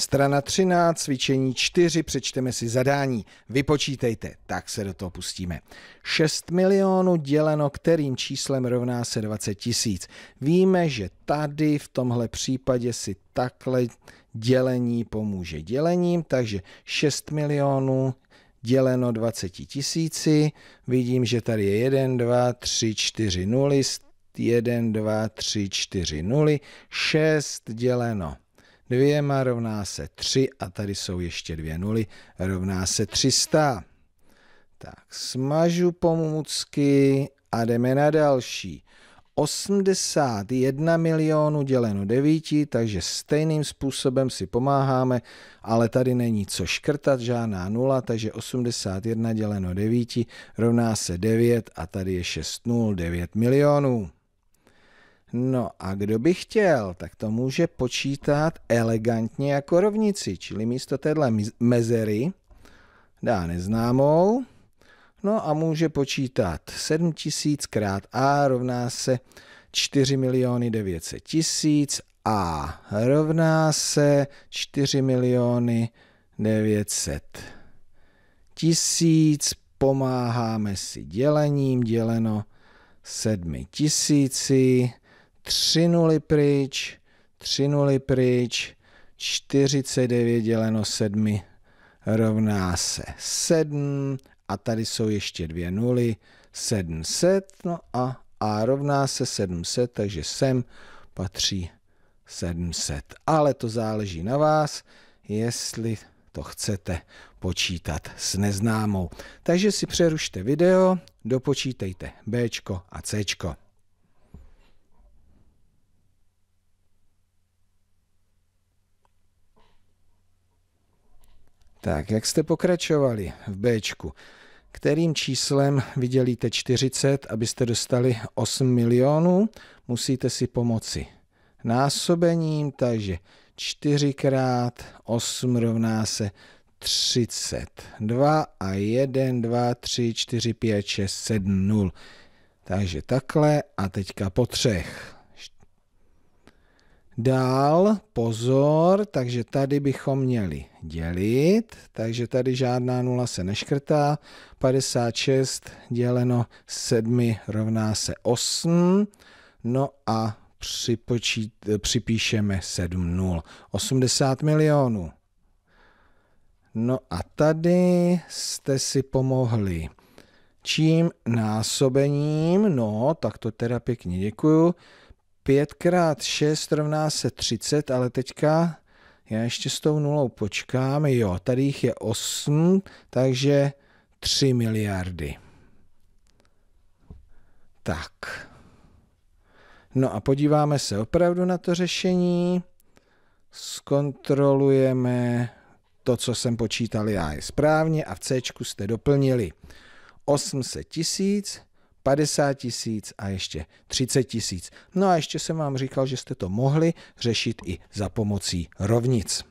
Strana 13, cvičení 4, přečteme si zadání. Vypočítejte, tak se do toho pustíme. 6 milionů děleno kterým číslem rovná se 20 tisíc. Víme, že tady v tomhle případě si takhle dělení pomůže dělením, takže 6 milionů děleno 20 tisíci. Vidím, že tady je 1, 2, 3, 4, 0, 1, 2, 3, 4, 0, 6 děleno Dvěma rovná se 3 a tady jsou ještě dvě nuly, rovná se 300. Tak smažu pomůcky a jdeme na další. 81 milionů děleno 9, takže stejným způsobem si pomáháme, ale tady není co škrtat, žádná nula, takže 81 děleno 9 rovná se 9 a tady je 6 0, 9 milionů. No a kdo by chtěl, tak to může počítat elegantně jako rovnici, čili místo téhle mezery dá neznámou, no a může počítat 7000 krát A rovná se 4 miliony 900 tisíc A rovná se 4 miliony 900 tisíc, pomáháme si dělením, děleno 7 tisíci, 3 nuly pryč, 3 nuly pryč, 49 děleno 7 rovná se 7 a tady jsou ještě dvě nuly, 700, no a A rovná se 700, takže sem patří 700. Ale to záleží na vás, jestli to chcete počítat s neznámou. Takže si přerušte video, dopočítejte B a C. Tak, jak jste pokračovali v Bčku? Kterým číslem vydělíte 40, abyste dostali 8 milionů? Musíte si pomoci násobením, takže 4 x 8 rovná se 32 a 1, 2, 3, 4, 5, 6, 7, 0. Takže takhle a teďka po třech. Dál pozor, takže tady bychom měli dělit, takže tady žádná nula se neškrtá. 56 děleno 7 rovná se 8. No a připočít, připíšeme 7 nul. 80 milionů. No a tady jste si pomohli. Čím násobením? No, tak to teda pěkně děkuju. 5x6 rovná se 30, ale teďka já ještě s tou nulou počkám. Jo, tady jich je 8, takže 3 miliardy. Tak. No a podíváme se opravdu na to řešení. Zkontrolujeme to, co jsem počítal já, je správně a v C jste doplnili 800 000 50 tisíc a ještě 30 tisíc. No a ještě jsem vám říkal, že jste to mohli řešit i za pomocí rovnic.